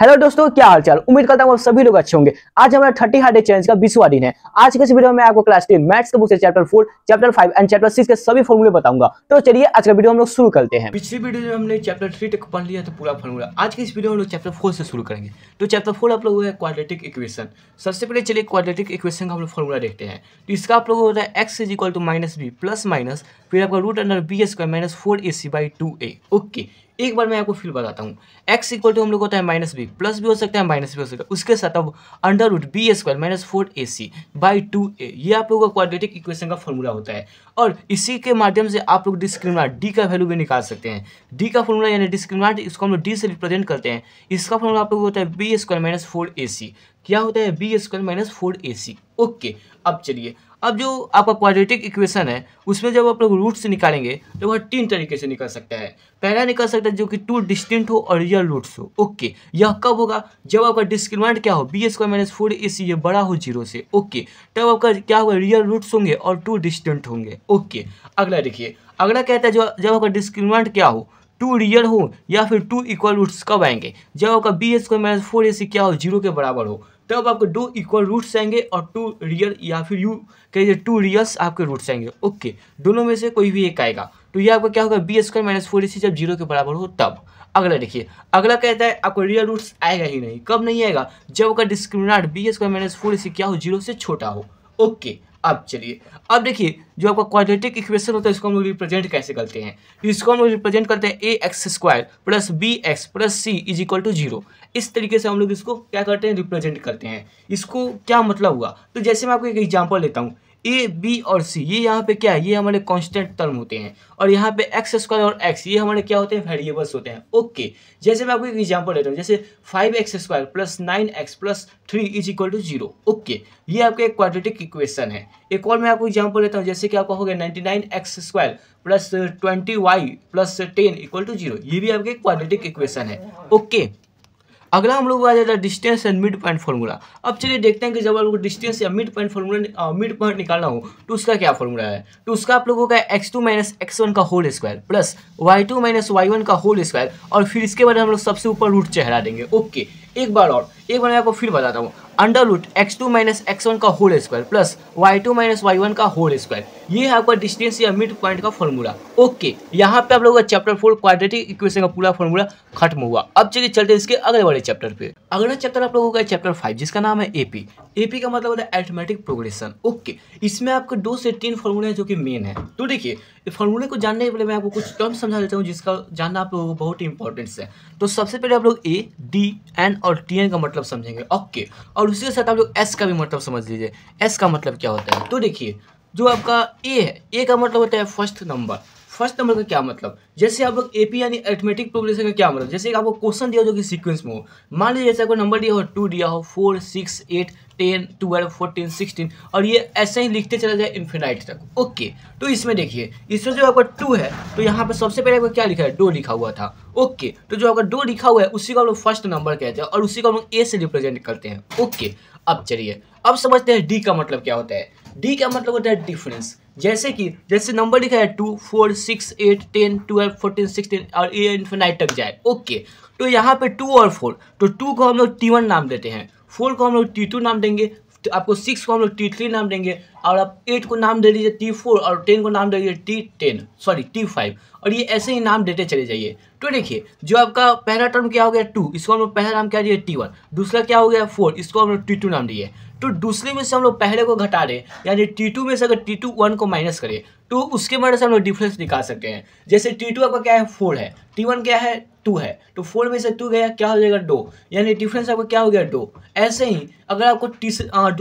Hello दोस्तों क्या हाल चाल उम्मीद करता हूँ आप सभी लोग अच्छे होंगे आज हमारा थर्टी हार्ड डे चैलेंज का बीसवा दिन है आज के इस वीडियो में आपको क्लास टेन मैथ्स के बुक से chapter four chapter five and chapter six के सभी फॉर्मूले बताऊंगा तो चलिए आज का वीडियो हम लोग शुरू करते हैं पिछली वीडियो में हमने चैप्टर थ्री तक पढ़ लिया था पूरा फॉर्मूला आज के इस वीडियो में हम लोग चैप्टर फोर से शुरू करेंगे तो चैप्टर फोर आप लोग है क्वाड्रेटिक इक्वेशन सबसे पहले चलिए क्वाड्रेटिक इक्वेशन का हम लोग फॉर्मूला देखते हैं तो इसका आप लोग होता है x is equal to minus b plus minus फिर आपका root under b square minus four a c by two a okay एक बार मैं आपको फिर बताता हूँ एक्स इक्वल टू हम लोग होता है माइनस बी प्लस भी हो सकता है माइनस भी हो सकता है उसके साथ अब under root b square minus four a c by two a ये आप लोगों का क्वाड्रेटिक इक्वेशन का फॉर्मूला होता है और इसी के माध्यम से आप लोग डिस्क्रिमिनाट डी का वैल्यू भी निकाल सकते हैं डी का फॉर्मूला यानी डिस्क्रिमिनाट इसको हम लोग डी से रिप्रेजेंट करते हैं इसका फॉर्मूला आप लोग होता है b square minus four a c क्या होता है b square minus four a c okay अब चलिए अब जो आपका क्वाड्रेटिक इक्वेशन है उसमें जब आप लोग रूट से निकालेंगे तो वह तीन तरीके से निकल सकता है पहला निकल सकता है जो कि टू डिस्टिंट हो और रियल रूट्स हो ओके यह कब होगा जब आपका डिस्क्रिमिनेंट क्या हो b square minus four a c ये बड़ा हो जीरो से ओके तब आपका क्या होगा रियल रूट्स होंगे और टू डिस्टेंट होंगे ओके अगला देखिए अगला कहता है जो जब आपका डिस्क्रिमिनेंट क्या हो टू रियल हो या फिर टू इक्वल रूट्स कब आएंगे जब आपका b square minus four a c क्या हो जीरो के बराबर हो तब आपको दो इक्वल रूट्स आएंगे और टू रियल या फिर यू कहिए टू रियल्स आपके रूट्स आएंगे ओके दोनों में से कोई भी एक आएगा तो ये आपका क्या होगा b square minus four c जब जीरो के बराबर हो तब अगला देखिए अगला कहता है आपको रियल रूट्स आएगा ही नहीं कब नहीं आएगा जब आपका discriminant b square minus four c क्या हो जीरो से छोटा हो ओके अब चलिए अब देखिए जो आपका क्वाड्रेटिक इक्वेशन होता है इसको हम लोग रिप्रेजेंट कैसे करते हैं इसको हम लोग रिप्रेजेंट करते हैं a x square plus b x plus c is equal to zero इस तरीके से हम लोग इसको क्या करते हैं रिप्रेजेंट करते हैं इसको क्या मतलब हुआ तो जैसे मैं आपको एक एग्जाम्पल लेता हूँ ए बी और सी ये यहाँ पे क्या है ये हमारे कांस्टेंट टर्म होते हैं और यहाँ पे एक्स स्क्वायर और एक्स ये हमारे क्या होते हैं वेरिएबल्स होते हैं ओके जैसे मैं आपको एक एग्जांपल देता हूँ जैसे five x square plus nine x plus three is equal to zero okay ये आपका एक क्वाड्रेटिक इक्वेशन है एक और मैं आपको एग्जाम्पल देता हूँ जैसे कि आपका हो गया ninety nine x square plus twenty y plus ten equal to zero ये भी आपके क्वाड्रेटिक इक्वेशन है ओके अगला हम लोग आ जाता है distance and mid point formula अब चलिए देखते हैं कि जब आप लोग डिस्टेंस या mid point formula mid point निकालना हो तो उसका क्या फॉर्मूला है तो उसका आप लोगों का x two minus x one का whole square plus y two minus y one का होल स्क्वायर और फिर इसके बाद हम लोग सबसे ऊपर रूट चेहरा देंगे ओके एक बार और एक बार मैं आपको फिर बताता हूँ under root x two minus x one का whole square plus y two minus y one का होल स्क्वायर ये है आपका डिस्टेंस या मिड पॉइंट का फॉर्मूला ओके यहाँ पे आप लोगों का चैप्टर फोर क्वाड्रेटिक इक्वेशन का पूरा फॉर्मूला खत्म हुआ अब चलिए चलते इसके अगले वाले चैप्टर पे अगला चैप्टर आप लोगों का चैप्टर फाइव जिसका नाम है एपी एपी का मतलब होता है एथमेटिक प्रोग्रेशन ओके इसमें आपको दो से तीन फॉर्मूले हैं जो कि मेन है तो देखिए फॉर्मूले को जानने के पहले मैं आपको कुछ टर्म समझा देता हूँ जिसका जानना आप लोगों को बहुत इंपॉर्टेंट है तो सबसे पहले आप लोग ए डी एन और टी एन का मतलब समझेंगे ओके और उसी के साथ आप लोग एस का भी मतलब समझ लीजिए एस का मतलब क्या होता है तो देखिए जो आपका ए है ए का मतलब होता है फर्स्ट नंबर फर्स्ट नंबर का क्या मतलब जैसे आप लोग एपी यानी एथमेटिक प्रोग्रेशन का क्या मतलब जैसे आपको क्वेश्चन दिया हो जो कि सीक्वेंस में हो मान लीजिए जैसे आपको नंबर दिया हो टू दिया हो four six eight ten twelve fourteen sixteen और ये ऐसे ही लिखते चला जाए इन्फिनाइट तक ओके तो इसमें देखिए इसमें जो आपका टू है तो यहाँ पर सबसे पहले आपको क्या लिखा है डो लिखा हुआ था ओके तो जो आपका डो लिखा हुआ है उसी को हम लोग फर्स्ट नंबर कहते हैं और उसी को हम लोग ए से रिप्रेजेंट करते हैं ओके अब चलिए अब समझते हैं डी का मतलब क्या होता है डी का मतलब होता है डिफरेंस जैसे कि जैसे नंबर लिखा है two four six eight ten twelve fourteen sixteen और ये इन्फेनाइट तक जाए ओके तो यहाँ पे टू और फोर तो टू को हम लोग टी वन नाम देते हैं फोर को हम लोग टी टू नाम देंगे तो आपको सिक्स को हम लोग टी थ्री नाम देंगे और आप एट को नाम दे दीजिए टी फोर और टेन को नाम दे दीजिए t ten sorry t five और ये ऐसे ही नाम देते चले जाइए तो देखिए जो आपका पहला टर्म क्या हो गया टू इसको हम लोग पहला नाम क्या दिए टी वन दूसरा क्या हो गया फोर इसको हम लोग टी टू नाम दिए तो दूसरे में से हम लोग पहले को घटा दें यानी टी टू में से अगर टी टू वन को माइनस करें तो उसके मदद से हम लोग डिफरेंस निकाल सकते हैं जैसे टी टू आपका क्या है फोर है टी वन क्या है टू है तो फोर में से टू गया क्या हो जाएगा दो यानी डिफरेंस आपका क्या हो गया दो ऐसे ही अगर आपको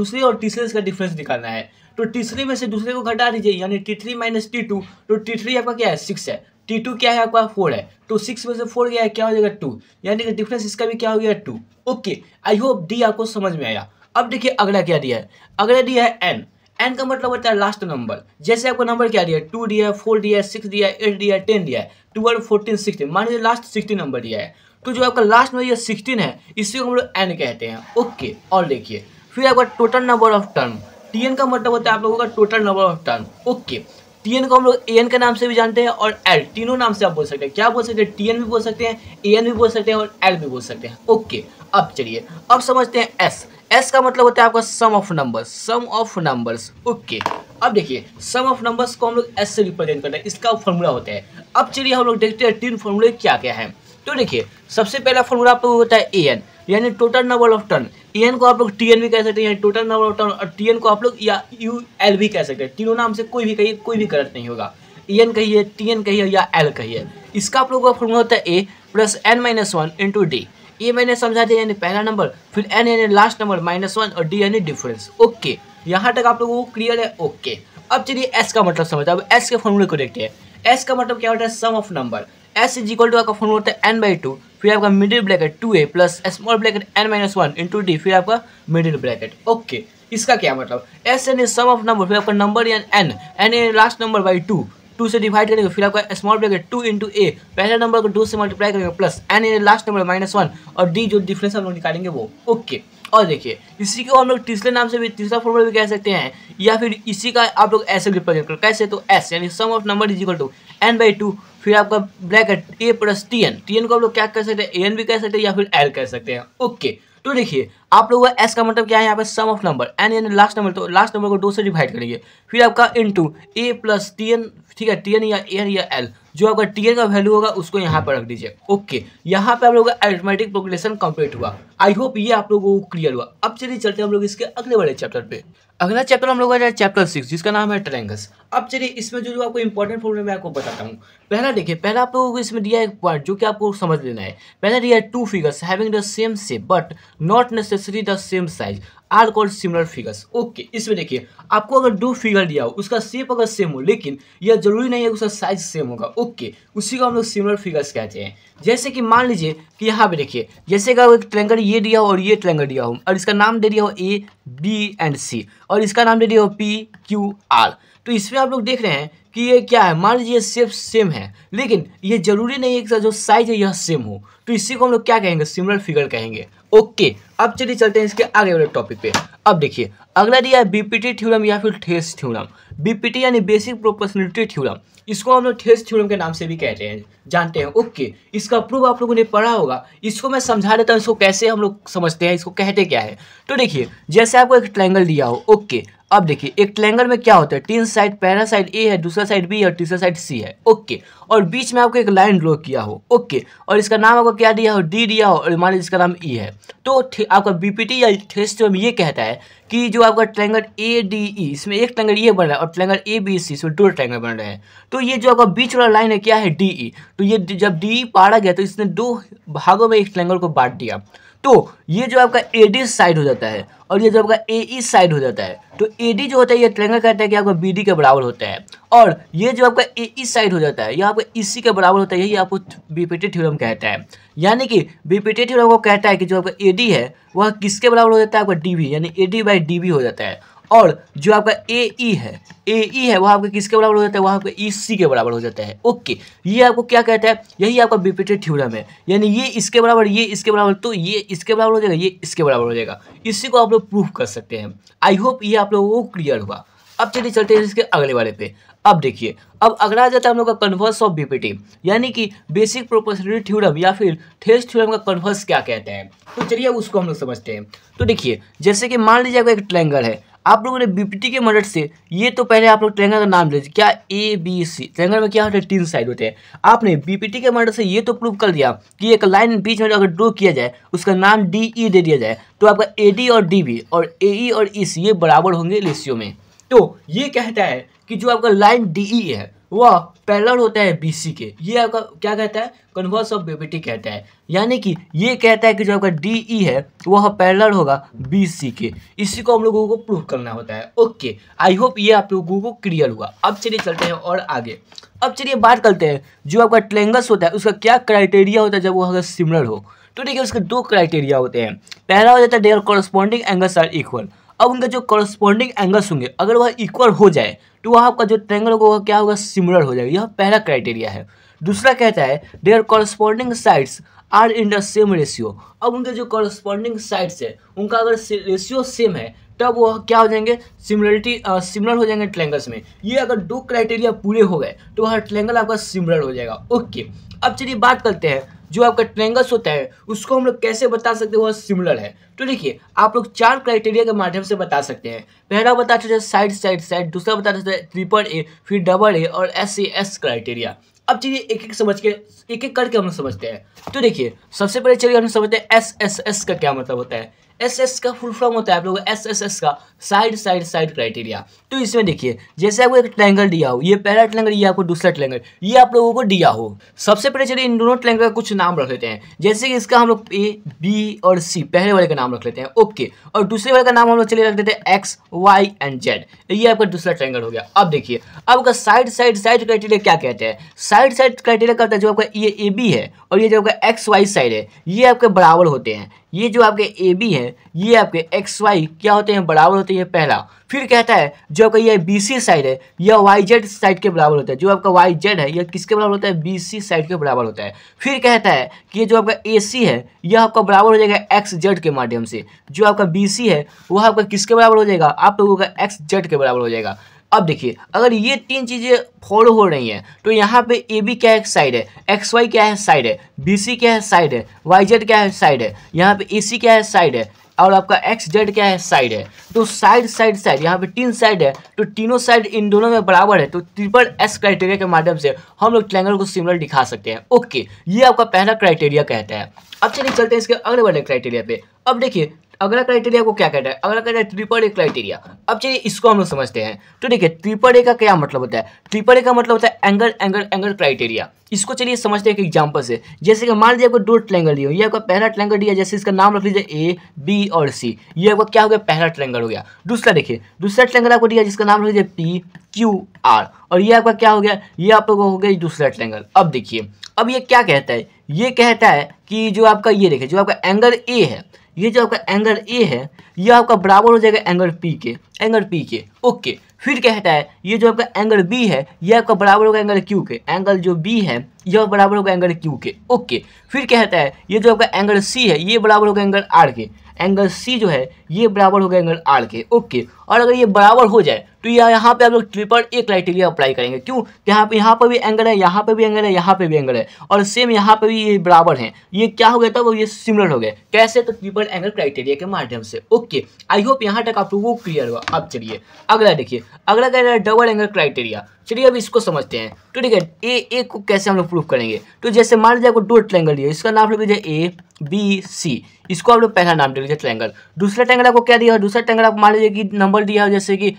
दूसरे और तीसरे का डिफरेंस निकालना है तो तीसरे में से दूसरे को घटा दीजिए यानी t three minus t two तो टी थ्री आपका क्या है सिक्स है टी टू क्या है आपका फोर है तो सिक्स में से फोर गया है क्या हो जाएगा टू यानी कि डिफरेंस इसका भी क्या हो गया टू ओके आई होप डी आपको समझ में आया अब देखिए अगला क्या दिया है अगला दिया है एन एन का मतलब होता है लास्ट नंबर जैसे आपको नंबर क्या दिया है टू दिया है फोर दिया है सिक्स दिया है एट दिया है टेन दिया है ट्वेल्व फोर्टीन सिक्सटीन मान लीजिए लास्ट सिक्सटीन नंबर दिया है तो जो आपका लास्ट नंबर यह सिक्सटीन है इसे हम लोग एन कहते हैं ओके और देखिए फिर आपका total number of term t n का मतलब होता है आप लोगों का total number of term okay t n को हम लोग ए एन के नाम से भी जानते हैं और एल तीनों नाम से आप बोल सकते हैं क्या बोल सकते हैं टी एन भी बोल सकते हैं ए एन भी बोल सकते हैं और एल भी बोल सकते हैं ओके अब चलिए अब समझते हैं एस एस का मतलब होता है आपका sum of numbers sum of numbers okay अब देखिए सम ऑफ नंबर्स को हम लोग एस से रिप्रेजेंट करते हैं इसका फॉर्मूला होता है अब चलिए हम लोग देखते हैं तीन फॉर्मूले क्या क्या है तो देखिए सबसे पहला फॉर्मूला आपको होता है ए एन यानी total number of turn e को आप लोग टी भी कह सकते हैं यानी टोटल नंबर ऑफ टर्न और टी को आप लोग या यू एल भी कह सकते हैं तीनों नाम से कोई भी कहिए कोई भी गलत नहीं होगा ई एन कहिए टी एन कहिए या एल कहिए इसका आप लोगों का फॉर्मूला होता है a plus n minus one into d a मैंने समझा दिया यानी पहला नंबर फिर एन यानी लास्ट नंबर माइनस वन और डी यानी डिफरेंस ओके यहाँ तक आप लोगों को क्लियर है ओके अब चलिए एस का मतलब समझते हैं अब एस के फॉर्मूले को देखते हैं एस का मतलब क्या होता है sum of number s is equal to आपका फॉर्म होता है एन बाई टू फिर आपका middle bracket two a plus small bracket n minus one into d फिर आपका मिडिल ब्रैकेट ओके इसका क्या मतलब s n is sum of number फिर आपका number n n n a last number by two two से divide करेंगे फिर आपका small bracket two into a पहले नंबर को टू से मल्टीप्लाई करेंगे plus n a last number minus one और डी जो डिफरेंस हम लोग निकालेंगे वो ओके okay. और देखिए इसी को हम लोग तीसरे नाम से भी तीसरा फॉर्मूला भी कह सकते हैं या फिर इसी का आप लोग ऐसे भी प्रेजेंट करो कैसे तो एस यानी sum of number is equal to n by two फिर आपका ब्लैक है a plus t n t n को आप लोग क्या कर सकते हैं ए एन भी कह सकते हैं या फिर एल कह सकते हैं ओके तो देखिए आप लोगों का एस का मतलब क्या है यहाँ पे सम ऑफ नंबर एन यानी लास्ट नंबर तो लास्ट नंबर को दो से डिवाइड करेंगे फिर आपका into a plus t n ठीक है टी एन या एन या एल जो आपका एन का वैल्यू होगा उसको यहाँ पर रख दीजिए ओके यहाँ पे आप लोगों का एरिथमेटिक प्रोग्रेशन कंप्लीट हुआ आई होप ये आप लोगों को क्लियर हुआ अब चलिए चलते हैं हम लोग इसके अगले बड़े चैप्टर पे अगला चैप्टर हम लोग का चैप्टर सिक्स जिसका नाम है ट्रेंगस अब चलिए इसमें जो जो आपको इंपॉर्टेंट प्रॉब्लम मैं आपको बताता हूँ पहला देखिए पहला आप लोगों को इसमें दिया है एक पॉइंट जो कि आपको समझ लेना है पहला दिया है two figures having the same shape but not necessary the same size are called similar figures okay इसमें देखिए आपको अगर दो फिगर दिया हो उसका शेप अगर सेम हो लेकिन यह जरूरी नहीं है उसका साइज सेम होगा ओके उसी को हम लोग सिमिलर फिगर्स कहते हैं जैसे कि मान लीजिए कि यहाँ पे देखिए जैसे कि अगर ट्रैंगल ये दिया हो और ये ट्रैंगल दिया हो और इसका नाम दे दिया हो ए बी एंड सी और इसका नाम दे दिया हो पी क्यू आर तो इसमें आप लोग देख रहे हैं कि ये क्या है मान लीजिए सेप सेम है लेकिन ये जरूरी नहीं है कि जो साइज है यह सेम हो तो इसी को हम लोग क्या कहेंगे सिमिलर फिगर कहेंगे ओके अब चलिए चलते हैं इसके आगे वाले टॉपिक पे अब देखिए अगला दिया है बीपीटी थ्योरम या फिर ठेस थ्योरम बीपीटी यानी बेसिक प्रोपोर्शनलिटी थ्योरम इसको हम लोग ठेस थ्योरम के नाम से भी कहते हैं जानते हैं ओके इसका प्रूफ आप लोगों ने पढ़ा होगा इसको मैं समझा देता हूँ इसको कैसे हम लोग समझते हैं इसको कहते क्या है तो देखिए जैसे आपको एक ट्रैंगल दिया हो ओके अब देखिए एक ट्रैंगल में क्या होता है तीन साइड पहला साइड ए है दूसरा साइड बी है और तीसरा साइड सी है ओके और बीच में आपको एक लाइन ड्रॉ किया हो ओके और इसका नाम आपको क्या दिया हो डी दिया हो और मान लीजिए इसका नाम ई e है तो आपका बीपीटी या टेस्ट में ये कहता है कि जो आपका ट्रैंगल ए डी ई इसमें एक ट्रैंगल ये बन रहा है और ट्रैंगल ए बी सी इसमें दो ट्रैंगल बन रहे हैं तो ये जो आपका बीच वाला लाइन है क्या है डी ई e. तो ये जब डी ई e पाड़ा गया तो इसने दो भागों में एक ट्रैंगल को बांट दिया तो ये जो आपका ए डी साइड हो जाता है और ये जो आपका ए ई साइड हो जाता है तो ए डी जो होता है ये ट्रेंगल कहता है कि आपका बी डी के बराबर होता है और ये जो आपका ए ई साइड हो जाता है यह आपका ई e सी के बराबर होता है यही आपको बीपीटी थ्योरम कहता है यानी कि बीपीटी थ्योरम को कहता है कि जो आपका ए डी है वह किसके बराबर हो जाता है आपका डी वी यानी A D by D V हो जाता है और जो आपका ए ई e है ए ई e है वह आपका किसके बराबर हो जाता है वह आपका ई e, सी के बराबर हो जाता है ओके ये आपको क्या कहता है यही आपका बीपीटेड थ्योरम है यानी ये इसके बराबर ये इसके बराबर तो ये इसके बराबर हो जाएगा ये इसके बराबर हो जाएगा इसी को आप लोग प्रूफ कर सकते हैं आई होप ये आप लोगों को क्लियर हुआ अब चलिए चलते हैं इसके अगले वाले पे अब देखिए अब अगला आ जाता है हम लोग का कन्वर्स ऑफ बीपीटी यानी कि बेसिक प्रोपोर्शनल थ्योरम या फिर थेस थ्योरम का कन्वर्स क्या कहते हैं तो चलिए उसको हम लोग समझते हैं तो देखिए जैसे कि मान लीजिए आपका एक ट्रैंगल है आप लोगों ने बी के मदद से ये तो पहले आप लोग ट्रेंगल का नाम लीजिए क्या ए बी सी ट्रेंगल में क्या होता है तीन साइड होते हैं आपने बी के मदद से ये तो प्रूव कर दिया कि एक लाइन बीच में अगर ड्रो किया जाए उसका नाम डी ई e दे दिया जाए तो आपका ए डी और डी बी और ए ई e और ई e सी ये बराबर होंगे रेशियो में तो ये कहता है कि जो आपका लाइन डी ई है वह पैरल होता है बीसी के ये आपका क्या कहता है कन्वर्स ऑफ ग्रेविटी कहता है यानी कि ये कहता है कि जो आपका डी ई e है वह पैरल होगा बीसी के इसी को हम लोगों को प्रूव करना होता है ओके आई होप ये आप लोगों को क्लियर हुआ अब चलिए चलते हैं और आगे अब चलिए बात करते हैं जो आपका ट्लेंगस होता है उसका क्या क्राइटेरिया होता है जब वह अगर सिमिलर हो तो देखिए उसके दो क्राइटेरिया होते हैं पहला हो जाता है their corresponding angles are equal अब उनके जो करस्पॉन्डिंग एंगल्स होंगे अगर वह इक्वल हो जाए तो वह आपका जो ट्रेंगल होगा क्या होगा सिमिलर हो जाएगा यह पहला क्राइटेरिया है दूसरा कहता है their corresponding sides are in the same ratio अब उनके जो कॉरस्पॉन्डिंग साइड्स है उनका अगर रेशियो सेम है तब वह क्या हो जाएंगे सिमिलरिटी सिमिलर हो जाएंगे ट्रैंगल्स में ये अगर दो क्राइटेरिया पूरे हो गए तो वह ट्रैंगल आपका सिमिलर हो जाएगा ओके अब चलिए बात करते हैं जो आपका ट्रेंगस होता है उसको हम लोग कैसे बता सकते हैं वह सिमिलर है तो देखिए आप लोग चार क्राइटेरिया के माध्यम से बता सकते हैं पहला बता सकते हैं साइड साइड साइड दूसरा बता सकते हैं ट्रिपल ए फिर डबल ए और एस ए एस क्राइटेरिया अब चलिए एक एक समझ के एक एक करके हम लोग समझते हैं तो देखिए सबसे पहले चलिए हम समझते हैं एस एस एस का क्या मतलब होता है एस एस का फुल फॉर्म होता है आप को एस एस एस का साइड साइड साइड क्राइटेरिया तो इसमें देखिए जैसे आपको एक ट्रैंगल दिया हो ये पहला ट्रैंगल ये आपको दूसरा ट्रैंगल ये आप लोगों को दिया हो सबसे पहले चलिए इन दोनों ट्रैंगल का कुछ नाम रख लेते हैं जैसे कि इसका हम लोग ए बी और सी पहले वाले का नाम रख लेते हैं ओके और दूसरे वाले का नाम हम लोग चले रख देते हैं एक्स वाई एंड जेड ये आपका दूसरा ट्रैंगल हो गया अब देखिए का साइड साइड साइड क्राइटेरिया क्या कहते हैं साइड साइड क्राइटेरिया का है जो आपका ये ए बी है और ये जो आपका एक्स वाई साइड है ये आपके बराबर होते हैं ये जो आपके ए बी है ये आपके एक्स वाई क्या होते हैं बराबर होते हैं पहला फिर कहता है जो आपका ये बी सी साइड है यह वाई जेड साइड के बराबर होता है जो आपका वाई जेड है यह किसके बराबर होता है बी सी साइड के बराबर होता है फिर कहता है कि ये जो आपका ए सी है यह आपका बराबर हो जाएगा एक्स जेड के माध्यम से जो आपका बी सी है वह आपका किसके बराबर हो जाएगा आप लोगों का एक्स जेड के बराबर हो जाएगा अब देखिए अगर ये तीन चीज़ें फॉलो हो रही हैं तो यहाँ पे ए बी क्या है साइड है एक्स वाई क्या है साइड है बी सी क्या है साइड है वाई जेड क्या है साइड है यहाँ पे ए सी क्या है साइड है और आपका एक्स जेड क्या है साइड है तो साइड साइड साइड यहाँ पे तीन साइड है तो तीनों साइड इन दोनों में बराबर है तो ट्रिपल एस क्राइटेरिया के माध्यम से हम लोग ट्रैंगल को सिमिलर दिखा सकते हैं ओके ये आपका पहला क्राइटेरिया कहता है अब चलिए चलते हैं इसके अगले वाले क्राइटेरिया पे अब देखिए अगला क्राइटेरिया को क्या कहता है अगला कहता है ट्रिपल ए क्राइटेरिया अब चलिए इसको हम लोग समझते हैं तो देखिए ट्रिपल ए का क्या मतलब होता है ट्रिपल ए का मतलब होता है एंगल एंगल एंगल क्राइटेरिया इसको चलिए समझते हैं एक एग्जाम्पल से जैसे कि मान लीजिए आपको दो ट्रैंगल दिया ये आपका पहला ट्रैंगल दिया जैसे इसका नाम रख लीजिए ए बी और सी ये आपका क्या हो गया पहला ट्रैंगल हो गया दूसरा देखिए दूसरा ट्रैंगल आपको दिया जिसका नाम रख लीजिए पी क्यू आर और ये आपका क्या हो गया ये आप लोगों हो गया दूसरा ट्रैंगल अब देखिए अब ये क्या कहता है ये कहता है कि जो आपका ये देखिए जो आपका एंगल ए है ये जो आपका एंगल ए है ये आपका बराबर हो जाएगा एंगल पी के एंगल पी के ओके फिर कहता है ये जो आपका एंगल बी है ये आपका बराबर होगा एंगल क्यू के एंगल जो बी है यह बराबर होगा एंगल क्यू के ओके फिर कहता है ये जो आपका एंगल सी है ये बराबर होगा एंगल आर के एंगल सी जो है ये बराबर हो गया एंगल आर के ओके और अगर ये बराबर हो जाए तो यह यहाँ पे आप लोग ट्रिपल ए क्राइटेरिया अप्लाई करेंगे क्यों यहाँ पे यहाँ पर भी एंगल है यहाँ पे भी एंगल है यहाँ पे भी एंगल है और सेम यहाँ पे भी ये बराबर हैं ये क्या हो गया था वो ये सिमिलर हो गए कैसे तो ट्रिपल एंगल क्राइटेरिया के माध्यम से ओके आई होप यहाँ तक आप लोग वो क्लियर हुआ अब चलिए अगला देखिए अगला कह रहा है डबल एंगल क्राइटेरिया चलिए अब इसको समझते हैं तो ठीक है ए ए को कैसे हम लोग प्रूफ करेंगे तो जैसे मान लीजिए आपको दो ट्रैंगल दिया इसका नाम रख ए बी सी इसको आप लोग पहला नाम दे लीजिए ट्रैंगल दूसरा ट्रैंगल आपको क्या दिया है दूसरा ट्रैंगल आप मान लीजिए कि नंबर दिया है जैसे कि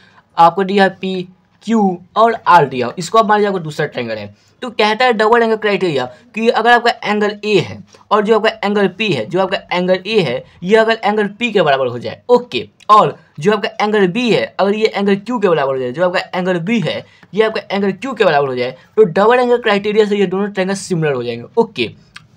आपको दिया है पी क्यू और आर दिया हो इसको आप मान लीजिए आपको दूसरा ट्रैंगल है तो कहता है डबल एंगल क्राइटेरिया कि अगर आपका एंगल ए है और जो आपका एंगल पी है जो आपका एंगल ए है ये अगर एंगल पी के बराबर हो जाए ओके और जो आपका एंगल बी है अगर ये एंगल क्यू के बराबर हो जाए जो आपका एंगल बी है ये आपका एंगल क्यू के बराबर हो जाए तो डबल एंगल क्राइटेरिया से ये दोनों ट्रैंगल सिमिलर हो जाएंगे ओके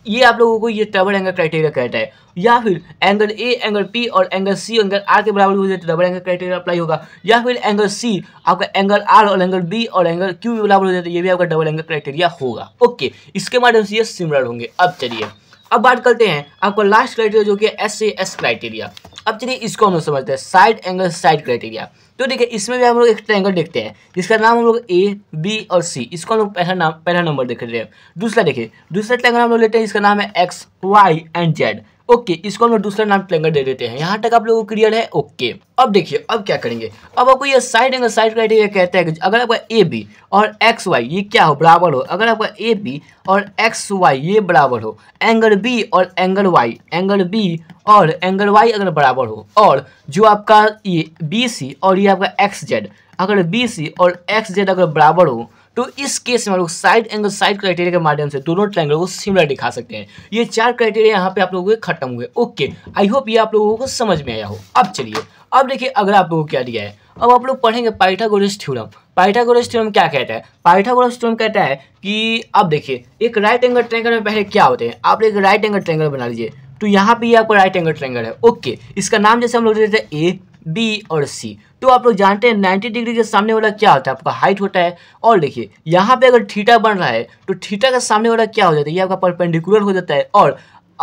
ये आप लोगों को ये डबल एंगल क्राइटेरिया कहता है या फिर एंगल ए एंगल पी और एंगल सी एंगल आर के बराबर हो डबल एंगल क्राइटेरिया अप्लाई होगा या फिर एंगल सी आपका एंगल आर और एंगल बी और एंगल क्यू के बराबर हो जाता तो है ये भी आपका डबल एंगल क्राइटेरिया होगा ओके इसके माध्यम से ये सिमिलर होंगे अब चलिए अब बात करते हैं आपका लास्ट क्राइटेरिया जो कि एस ए एस क्राइटेरिया अब चलिए इसको हम लोग समझते हैं साइड एंगल साइड क्राइटेरिया तो देखिए इसमें भी हम लोग एक ट्रैंगल देखते हैं जिसका नाम हम लोग ए बी और सी इसको हम लोग पहला नाम पहला नंबर देख रहे हैं दूसरा देखिए दूसरा ट्रैंगल हम लोग लेते हैं इसका नाम है X Y and Z okay इसको हम लोग दूसरा नाम प्लेंगर दे देते हैं यहाँ तक आप लोगों को क्लियर है ओके अब देखिए अब क्या करेंगे अब आपको ये साइड एंगल साइड क्राइटेरिया कहता है अगर आपका ए बी और एक्स वाई ये क्या हो बराबर हो अगर आपका ए बी और एक्स वाई ये बराबर हो एंगल बी और एंगल वाई एंगल बी और एंगल वाई अगर बराबर हो और जो आपका ये बी सी और ये आपका एक्स जेड अगर बी सी और एक्स जेड अगर बराबर हो तो इस केस में हम लोग साइड एंगल साइड क्राइटेरिया के माध्यम से दोनों ट्रैंगल को सिमिलर दिखा सकते हैं ये चार क्राइटेरिया यहाँ पे आप लोगों के खत्म हुए ओके आई होप ये आप लोगों को समझ में आया हो अब चलिए अब देखिए अगर आप लोगों को क्या दिया है अब आप लोग पढ़ेंगे पाइथागोरस थ्योरम पाइथागोरस थ्योरम क्या कहता है पाइथागोरस थ्योरम कहता है कि अब देखिए एक राइट एंगल ट्रैंगल में पहले क्या होते हैं आप एक राइट एंगल ट्रैंगल बना लीजिए तो यहाँ पे ये आपका राइट एंगल ट्रैंगल है ओके इसका नाम जैसे हम लोग देते हैं ए बी और सी तो आप लोग जानते हैं नाइन्टी डिग्री के सामने वाला क्या होता है आपका हाइट होता है और देखिए यहाँ पे अगर थीटा बन रहा है तो थीटा का सामने वाला क्या हो जाता है ये आपका परपेंडिकुलर हो जाता है और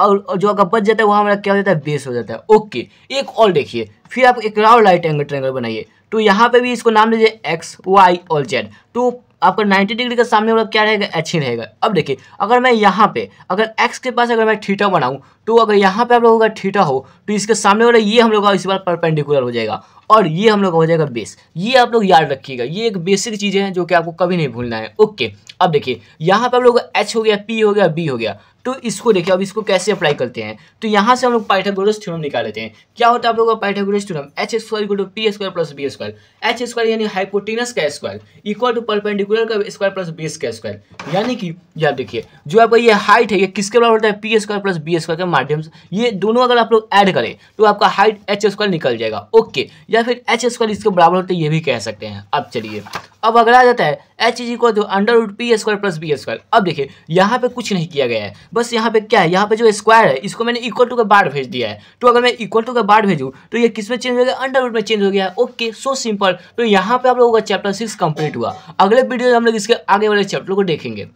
और जो आपका बच जाता है वहाँ हमारा क्या हो जाता है बेस हो जाता है ओके एक और देखिए फिर आप एक राउंड राइट एंगल ट्रेंगल बनाइए तो यहाँ पे भी इसको नाम लीजिए एक्स वाई और जेड तो आपका 90 डिग्री का सामने वाला क्या रहेगा एच ही रहेगा अब देखिए अगर मैं यहाँ पे अगर एक्स के पास अगर मैं थीटा बनाऊँ तो अगर यहाँ पे आप लोगों का थीटा हो तो इसके सामने वाला ये हम लोग का इस बार परपेंडिकुलर हो जाएगा और ये हम लोग हो जाएगा बेस ये आप लोग याद रखिएगा ये एक बेसिक चीज़ें हैं जो कि आपको कभी नहीं भूलना है ओके अब देखिए यहाँ पर हम लोग एच हो गया पी हो गया बी हो गया तो इसको देखिए अब इसको कैसे अप्लाई करते हैं तो यहाँ से हम लोग पाइथागोरस थ्योरम निकाल लेते हैं क्या होता है आप लोगों का Pythagoras theorem h square equal to p square plus b square h square यानी हाइपोटेनस का स्क्वायर इक्वल टू परपेंडिकुलर का स्क्वायर प्लस बी का स्क्वायर यानी कि याद देखिए जो आपका ये हाइट है ये किसके बराबर होता है p square plus b square के माध्यम से ये दोनों अगर आप लोग ऐड करें तो आपका हाइट एच स्क्वायर निकल जाएगा ओके या फिर एच स्क्वायर इसके बराबर होते ये भी कह सकते हैं अब चलिए अब अगला आ जाता है h is equal to under root p square plus b square अब देखिए यहाँ पे कुछ नहीं किया गया है बस यहाँ पे क्या है यहाँ पे जो स्क्वायर है इसको मैंने इक्वल टू का बाढ़ भेज दिया है तो अगर मैं इक्वल टू का बाढ़ भेजूँ तो ये किस में चेंज हो गया अंडर रूट में चेंज हो गया ओके सो सिंपल तो यहाँ पे आप लोगों का चैप्टर सिक्स कंप्लीट हुआ अगले वीडियो में हम लोग इसके आगे वाले चैप्टर को देखेंगे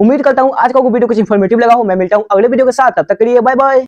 उम्मीद करता हूँ आज का वीडियो कुछ इन्फॉर्मेटिव लगा हो मैं मिलता हूँ अगले वीडियो के साथ तब तक के लिए बाय बाय